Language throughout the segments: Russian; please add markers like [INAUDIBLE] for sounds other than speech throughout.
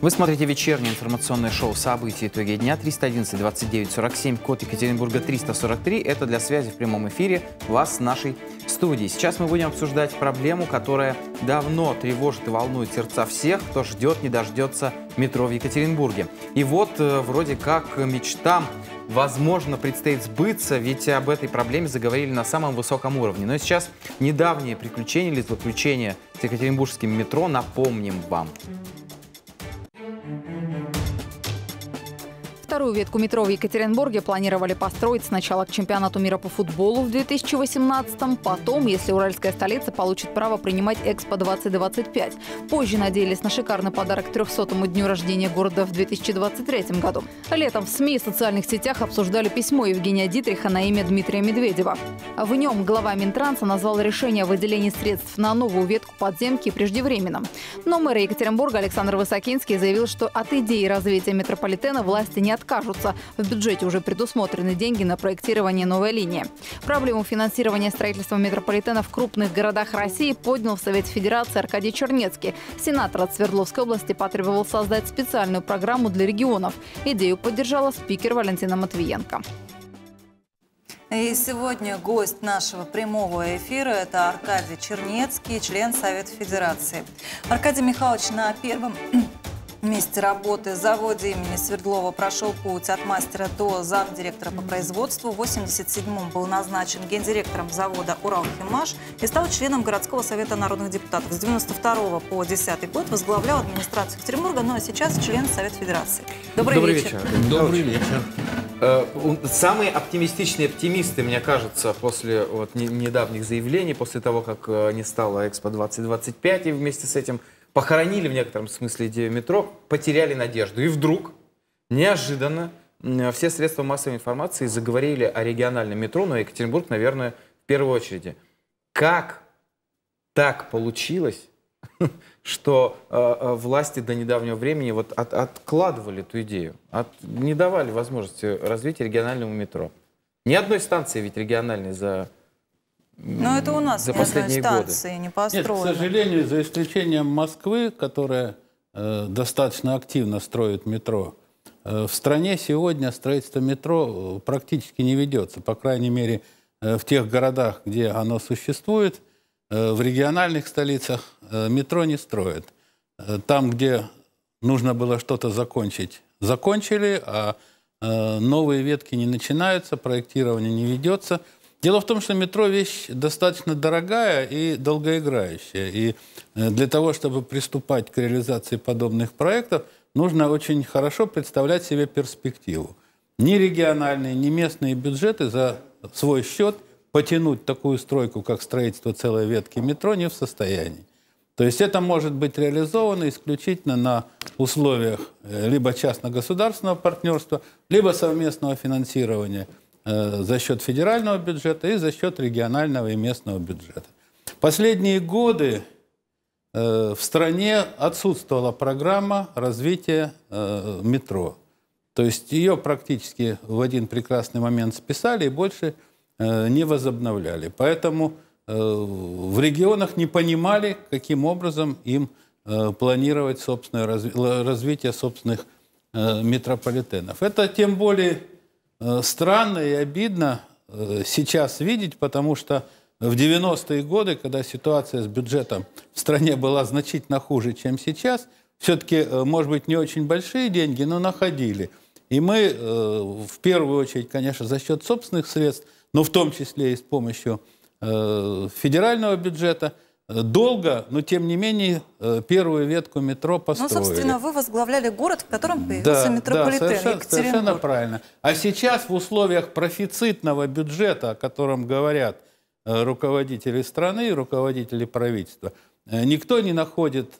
Вы смотрите вечернее информационное шоу «События. Итоги дня» 311 29 47, код Екатеринбурга 343. Это для связи в прямом эфире вас с нашей студией. Сейчас мы будем обсуждать проблему, которая давно тревожит и волнует сердца всех, кто ждет, не дождется метро в Екатеринбурге. И вот э, вроде как мечтам возможно, предстоит сбыться, ведь об этой проблеме заговорили на самом высоком уровне. Но сейчас недавние приключения или злоключения с екатеринбургским метро напомним вам. Вторую ветку метро в Екатеринбурге планировали построить сначала к чемпионату мира по футболу в 2018-м, потом, если уральская столица получит право принимать Экспо 2025. Позже надеялись на шикарный подарок 300-му дню рождения города в 2023 году. Летом в СМИ и социальных сетях обсуждали письмо Евгения Дитриха на имя Дмитрия Медведева. В нем глава Минтранса назвал решение о выделении средств на новую ветку подземки преждевременным. Но мэр Екатеринбурга Александр Высокинский заявил, что от идеи развития метрополитена власти не отказываются откажутся. В бюджете уже предусмотрены деньги на проектирование новой линии. Проблему финансирования строительства метрополитена в крупных городах России поднял в Совет Федерации Аркадий Чернецкий. Сенатор от Свердловской области потребовал создать специальную программу для регионов. Идею поддержала спикер Валентина Матвиенко. И сегодня гость нашего прямого эфира – это Аркадий Чернецкий, член Совета Федерации. Аркадий Михайлович на первом месте работы заводе имени Свердлова прошел путь от мастера до замдиректора по производству. В 87-м был назначен гендиректором завода «Уралхимаш» и стал членом городского совета народных депутатов. С 92 по 10 год возглавлял администрацию Екатеринбурга, ну а сейчас член Совет Федерации. Добрый, Добрый вечер. вечер. Добрый вечер. Э, самые оптимистичные оптимисты, мне кажется, после вот недавних заявлений, после того, как э, не стало Экспо 2025 и вместе с этим похоронили в некотором смысле идею метро, потеряли надежду. И вдруг, неожиданно, все средства массовой информации заговорили о региональном метро, но Екатеринбург, наверное, в первую очередь. Как так получилось, [LAUGHS] что э, э, власти до недавнего времени вот от, откладывали эту идею, от, не давали возможности развития региональному метро? Ни одной станции ведь региональной за но ну, это у нас за ни последние одной станции годы. не построено. Нет, к сожалению, за исключением Москвы, которая э, достаточно активно строит метро, э, в стране сегодня строительство метро э, практически не ведется. По крайней мере, э, в тех городах, где оно существует, э, в региональных столицах э, метро не строят. Э, там, где нужно было что-то закончить, закончили, а э, новые ветки не начинаются, проектирование не ведется – Дело в том, что метро вещь достаточно дорогая и долгоиграющая. И э, для того, чтобы приступать к реализации подобных проектов, нужно очень хорошо представлять себе перспективу. Ни региональные, ни местные бюджеты за свой счет потянуть такую стройку, как строительство целой ветки метро, не в состоянии. То есть это может быть реализовано исключительно на условиях э, либо частно-государственного партнерства, либо совместного финансирования Э, за счет федерального бюджета и за счет регионального и местного бюджета. Последние годы э, в стране отсутствовала программа развития э, метро. То есть ее практически в один прекрасный момент списали и больше не возобновляли. Поэтому в регионах не понимали, каким образом им планировать собственное развитие собственных метрополитенов. Это тем более Э, странно и обидно э, сейчас видеть, потому что в 90-е годы, когда ситуация с бюджетом в стране была значительно хуже, чем сейчас, все-таки, э, может быть, не очень большие деньги, но находили. И мы, в первую очередь, конечно, за счет собственных средств, но в том числе и с помощью федерального бюджета – Долго, но тем не менее э, первую ветку метро ну, построили. Ну, собственно, вы возглавляли город, в котором появился да, метрополитен да, совершенно, совершенно правильно. А сейчас в условиях профицитного бюджета, о котором говорят э, руководители страны и руководители правительства, э, никто не находит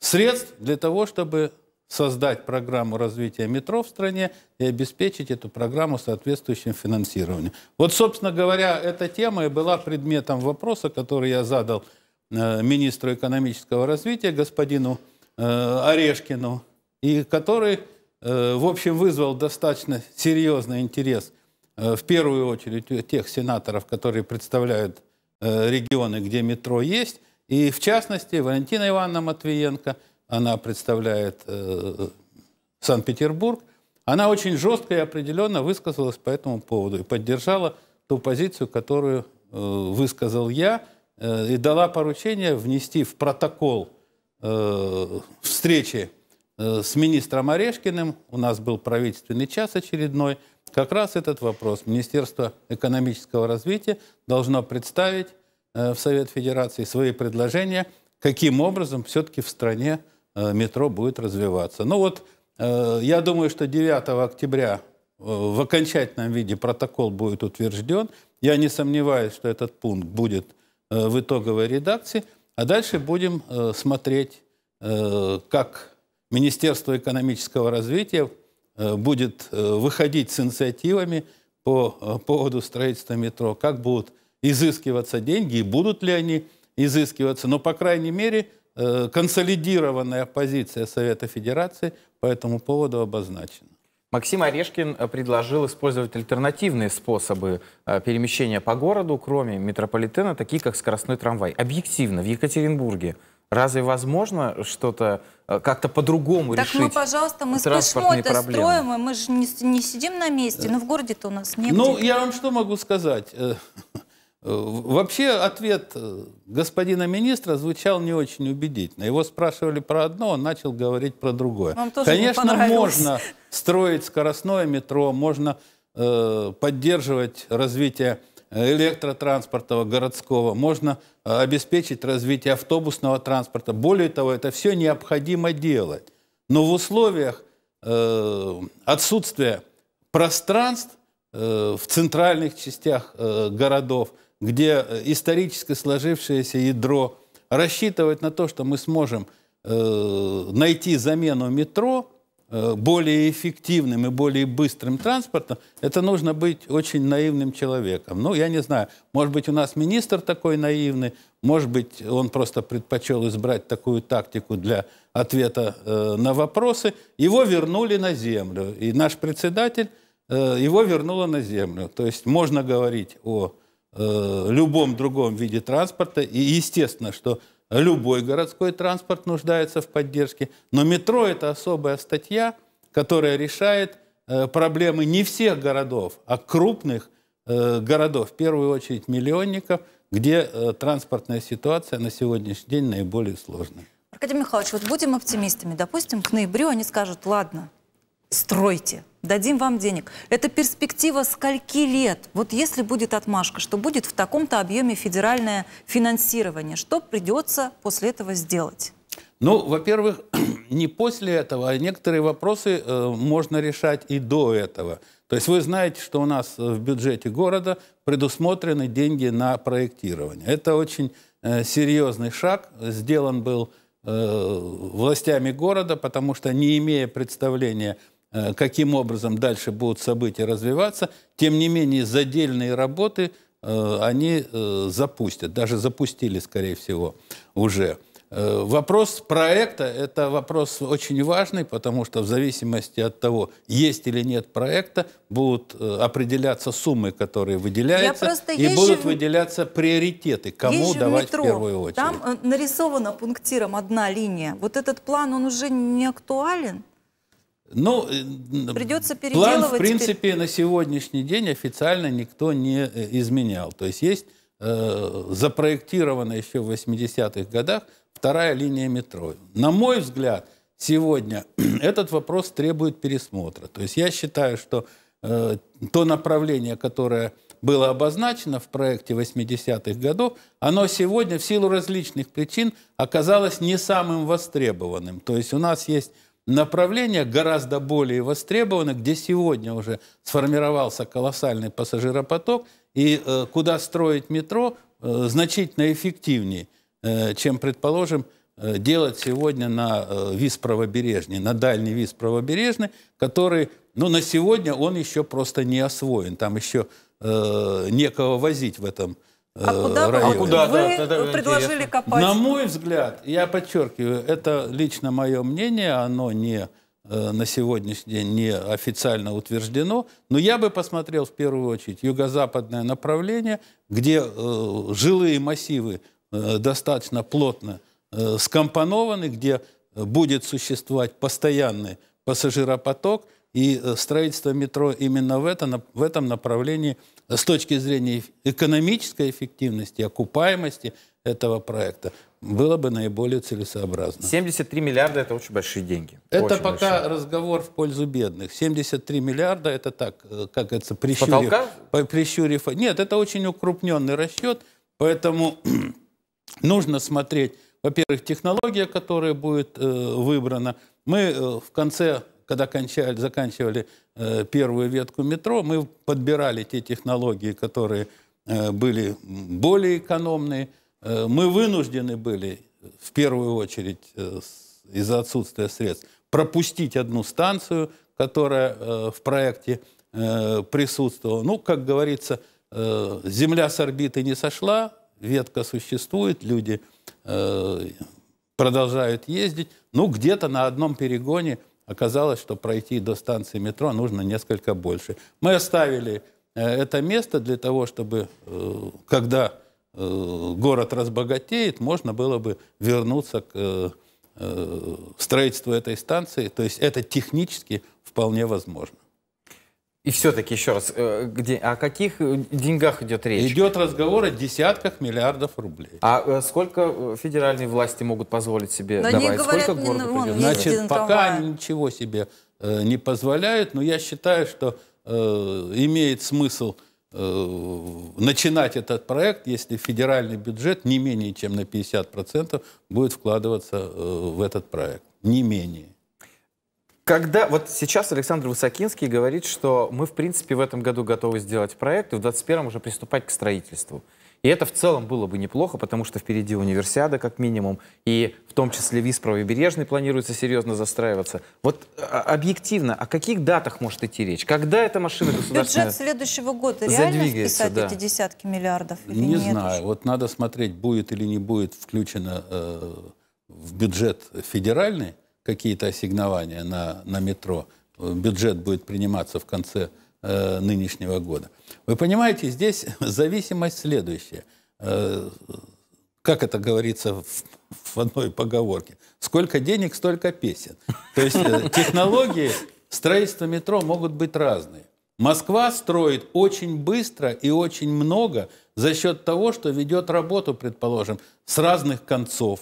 средств для того, чтобы создать программу развития метро в стране и обеспечить эту программу соответствующим финансированием. Вот, собственно говоря, эта тема и была предметом вопроса, который я задал э, министру экономического развития господину э, Орешкину, и который, э, в общем, вызвал достаточно серьезный интерес в первую очередь тех сенаторов, которые представляют регионы, где метро есть, и в частности Валентина Ивановна Матвиенко – она представляет э, Санкт-Петербург, она очень жестко и определенно высказалась по этому поводу и поддержала ту позицию, которую э, высказал я, э, и дала поручение внести в протокол э, встречи э, с министром Орешкиным, у нас был правительственный час очередной, как раз этот вопрос Министерство экономического развития должно представить э, в Совет Федерации свои предложения, каким образом все-таки в стране Э, метро будет развиваться. Ну вот, э, я думаю, что 9 октября э, в окончательном виде протокол будет утвержден. Я не сомневаюсь, что этот пункт будет в итоговой редакции. А дальше будем смотреть, как Министерство экономического развития будет выходить с инициативами по поводу строительства метро, как будут изыскиваться деньги и будут ли они изыскиваться. Но, по крайней мере, Э, консолидированная позиция Совета Федерации по этому поводу обозначена. Максим Орешкин э, предложил использовать альтернативные способы э, перемещения по городу, кроме метрополитена, такие как скоростной трамвай. Объективно, в Екатеринбурге разве возможно что-то как-то по-другому ну, решить? Так мы, пожалуйста, мы спешим это строим, мы же не, не сидим на месте, но в городе-то у нас нет. Ну, я вам что могу сказать? Э, вообще ответ э, господина министра звучал не очень убедительно. Его спрашивали про одно, он начал говорить про другое. Вам тоже Конечно, можно строить скоростное метро, можно э, поддерживать развитие электротранспорта городского, можно э, обеспечить развитие автобусного транспорта. Более того, это все необходимо делать. Но в условиях э, отсутствия пространств э, в центральных частях э, городов, где э, исторически сложившееся ядро рассчитывать на то, что мы сможем э, найти замену метро э, более эффективным и более быстрым транспортом, это нужно быть очень наивным человеком. Ну, я не знаю, может быть, у нас министр такой наивный, может быть, он просто предпочел избрать такую тактику для ответа э, на вопросы. Его вернули на землю, и наш председатель э, его вернула на землю. То есть можно говорить о Э, любом другом виде транспорта. И естественно, что любой городской транспорт нуждается в поддержке. Но метро – это особая статья, которая решает э, проблемы не всех городов, а крупных э, городов, в первую очередь миллионников, где транспортная ситуация на сегодняшний день наиболее сложная. Аркадий Михайлович, вот будем оптимистами. Допустим, к ноябрю они скажут, ладно, стройте, дадим вам денег. Это перспектива скольки лет? Вот если будет отмашка, что будет в таком-то объеме федеральное финансирование, что придется после этого сделать? Ну, во-первых, [CLEARS THROAT] не после этого, а некоторые вопросы э, можно решать и до этого. То есть вы знаете, что у нас э, в бюджете города предусмотрены деньги на проектирование. Это очень э, серьезный шаг, сделан был э, властями города, потому что не имея представления Э, каким образом дальше будут события развиваться. Тем не менее, задельные работы э, они э, запустят, даже запустили, скорее всего, уже. Вопрос проекта – это вопрос очень важный, потому что в зависимости от того, есть или нет проекта, будут определяться суммы, которые выделяются, и будут же... выделяться приоритеты, кому давать в, метро, в первую очередь. Там нарисована пунктиром одна линия. Вот этот план, он уже не актуален? Ну, э, Придется переделывать. План, в принципе, теперь... на сегодняшний день официально никто не э, изменял. То есть есть э, запроектирована еще в 80-х годах вторая линия метро. На мой взгляд, сегодня [CLEARS THROAT] этот вопрос требует пересмотра. То есть я считаю, что э, то направление, которое было обозначено в проекте 80-х годов, оно сегодня в силу различных причин оказалось не самым востребованным. То есть у нас есть направления гораздо более востребованы, где сегодня уже сформировался колоссальный пассажиропоток, и э, куда строить метро э, значительно эффективнее, э, чем, предположим, э, делать сегодня на э, виз правобережный, на дальний виз правобережный, который, ну, на сегодня он еще просто не освоен, там еще э, некого возить в этом а э, куда, районе. А куда вы да, да, предложили интересно. копать? На мой взгляд, я подчеркиваю, это лично мое мнение, оно не э, на сегодняшний день не официально утверждено, но я бы посмотрел в первую очередь юго-западное направление, где э, жилые массивы э, достаточно плотно э, скомпонованы, где будет существовать постоянный пассажиропоток, и э, строительство метро именно в этом, в этом направлении, э, с точки зрения экономической эффективности, окупаемости этого проекта, было бы наиболее целесообразно. 73 миллиарда – это очень большие деньги. Это очень пока большие. разговор в пользу бедных. 73 миллиарда – это так, э, как это, прищурив... Потолка? По, прищурив... Нет, это очень укрупненный расчет, поэтому [CLEARS THROAT] нужно смотреть, во-первых, технология, которая будет э, выбрана. Мы э, в конце когда кончали, заканчивали э, первую ветку метро, мы подбирали те технологии, которые э, были более экономные. Э, мы вынуждены были, в первую очередь, э, из-за отсутствия средств, пропустить одну станцию, которая э, в проекте э, присутствовала. Ну, как говорится, э, земля с орбиты не сошла, ветка существует, люди э, продолжают ездить. Ну, где-то на одном перегоне – Оказалось, что пройти до станции метро нужно несколько больше. Мы оставили э, это место для того, чтобы, э, когда э, город разбогатеет, можно было бы вернуться к строительству этой станции. То есть это технически вполне возможно. И все-таки еще раз, э, где, о каких э, деньгах идет речь? Идет разговор о десятках миллиардов рублей. А э, сколько федеральные власти могут позволить себе но давать? Говорят, сколько ну, городу ну, придет? Значит, пока ничего себе э, не позволяют, но я считаю, что э, имеет смысл э, начинать этот проект, если федеральный бюджет не менее чем на 50% будет вкладываться э, в этот проект. Не менее. Когда вот сейчас Александр Высокинский говорит, что мы, в принципе, в этом году готовы сделать проект и в 2021 уже приступать к строительству. И это в целом было бы неплохо, потому что впереди универсиада, как минимум, и в том числе ВИС правобережный планируется серьезно застраиваться. Вот а, объективно, о каких датах может идти речь? Когда эта машина государственная Бюджет следующего года реально вписать да. эти десятки миллиардов? Или не нет знаю. Вот надо смотреть, будет или не будет включено э, в бюджет федеральный, какие-то ассигнования на, на метро. Бюджет будет приниматься в конце э, нынешнего года. Вы понимаете, здесь [LAUGHS] зависимость следующая. Э, как это говорится в, [LAUGHS] в одной поговорке? Сколько денег, столько песен. То есть э, [LAUGHS] технологии строительства метро могут быть разные. Москва строит очень быстро и очень много за счет того, что ведет работу, предположим, с разных концов.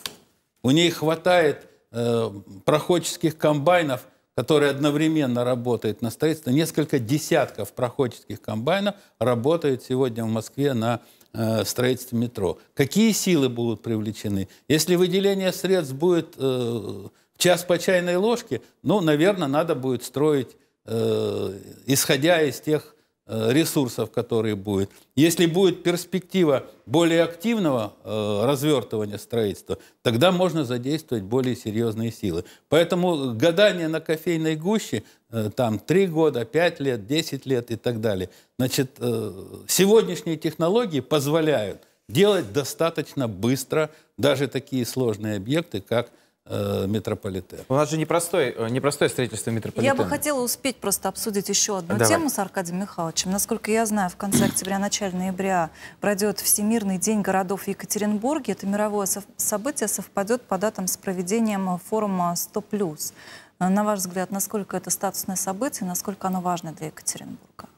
У ней хватает Э, проходческих комбайнов, которые одновременно работают на строительство. Несколько десятков проходческих комбайнов работают сегодня в Москве на э, строительстве метро. Какие силы будут привлечены? Если выделение средств будет э, час по чайной ложке, ну, наверное, надо будет строить, э, исходя из тех Э, ресурсов, которые будет, если будет перспектива более активного э, развертывания строительства, тогда можно задействовать более серьезные силы. Поэтому гадание на кофейной гуще, э, там 3 года, 5 лет, 10 лет и так далее, значит, э, сегодняшние технологии позволяют делать достаточно быстро даже такие сложные объекты, как Э, метрополитен. У нас же непростой, э, непростое строительство метрополитена. Я бы хотела успеть просто обсудить еще одну Давай. тему с Аркадием Михайловичем. Насколько я знаю, в конце октября, начале ноября пройдет Всемирный день городов в Екатеринбурге. Это мировое событие совпадет по датам с проведением форума 100+. Э, на ваш взгляд, насколько это статусное событие, насколько оно важно для Екатеринбурга?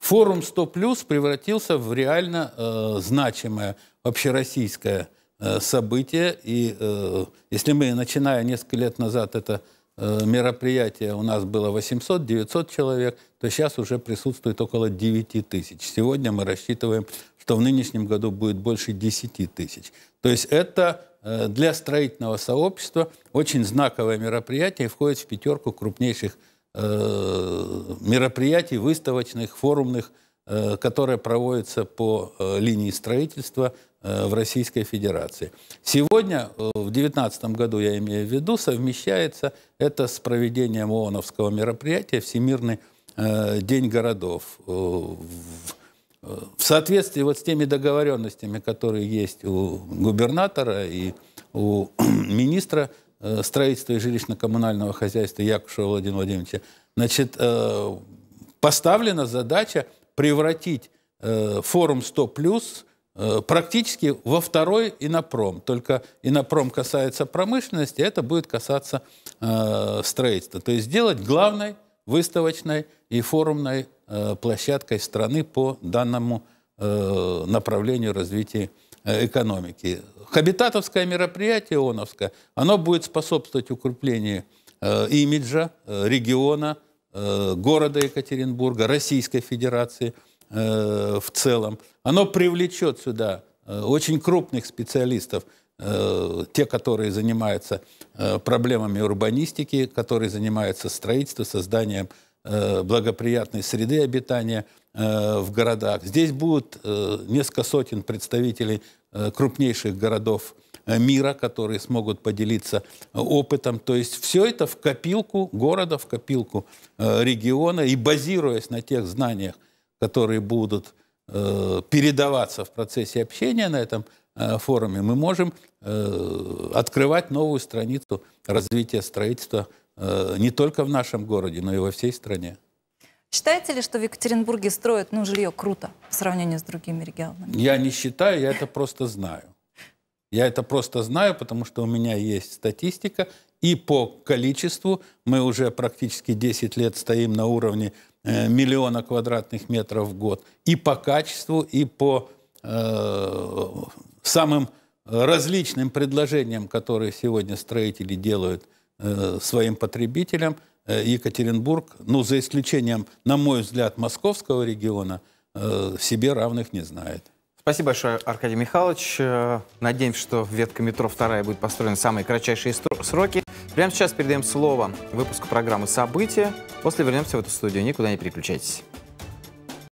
Форум 100+, превратился в реально э, значимое общероссийское событие Э, события И э, если мы, начиная несколько лет назад, это э, мероприятие у нас было 800-900 человек, то сейчас уже присутствует около 9 тысяч. Сегодня мы рассчитываем, что в нынешнем году будет больше 10 тысяч. То есть это э, для строительного сообщества очень знаковое мероприятие и входит в пятерку крупнейших э, мероприятий, выставочных, форумных, э, которые проводятся по линии строительства – Э, в Российской Федерации. Сегодня, э, в 2019 году, я имею в виду, совмещается это с проведением ООНовского мероприятия «Всемирный э, день городов». В соответствии вот с теми договоренностями, которые есть у губернатора и у [CLEARS THROAT] министра строительства и жилищно-коммунального хозяйства Якушева Владимира Владимировича, значит, поставлена задача превратить форум 100+, Э, практически во второй инопром. Только инопром касается промышленности, а это будет касаться э, строительства. То есть сделать главной выставочной и форумной э, площадкой страны по данному э, направлению развития э, экономики. Хабитатовское мероприятие ООНовское, оно будет способствовать укреплению э, имиджа региона, города Екатеринбурга, Российской Федерации – Э, в целом, оно привлечет сюда э, очень крупных специалистов, э, те, которые занимаются проблемами урбанистики, которые занимаются строительством, созданием благоприятной среды обитания в городах. Здесь будут несколько сотен представителей крупнейших городов мира, которые смогут поделиться опытом. То есть все это в копилку города, в копилку региона и базируясь на тех знаниях, которые будут э, передаваться в процессе общения на этом э, форуме, мы можем э, открывать новую страницу развития строительства э, не только в нашем городе, но и во всей стране. Считаете ли, что в Екатеринбурге строят ну, жилье круто в сравнении с другими регионами? Я не считаю, я это просто знаю. Я это просто знаю, потому что у меня есть статистика, и по количеству мы уже практически 10 лет стоим на уровне Э, миллиона квадратных метров в год и по качеству, и по э, самым различным предложениям, которые сегодня строители делают э, своим потребителям, э, Екатеринбург, ну, за исключением, на мой взгляд, московского региона, э, себе равных не знает. Спасибо большое, Аркадий Михайлович. Э, надеемся, что ветка метро вторая будет построена в самые кратчайшие сроки. Прямо сейчас передаем слово выпуску программы «События» После вернемся в эту студию, никуда не переключайтесь.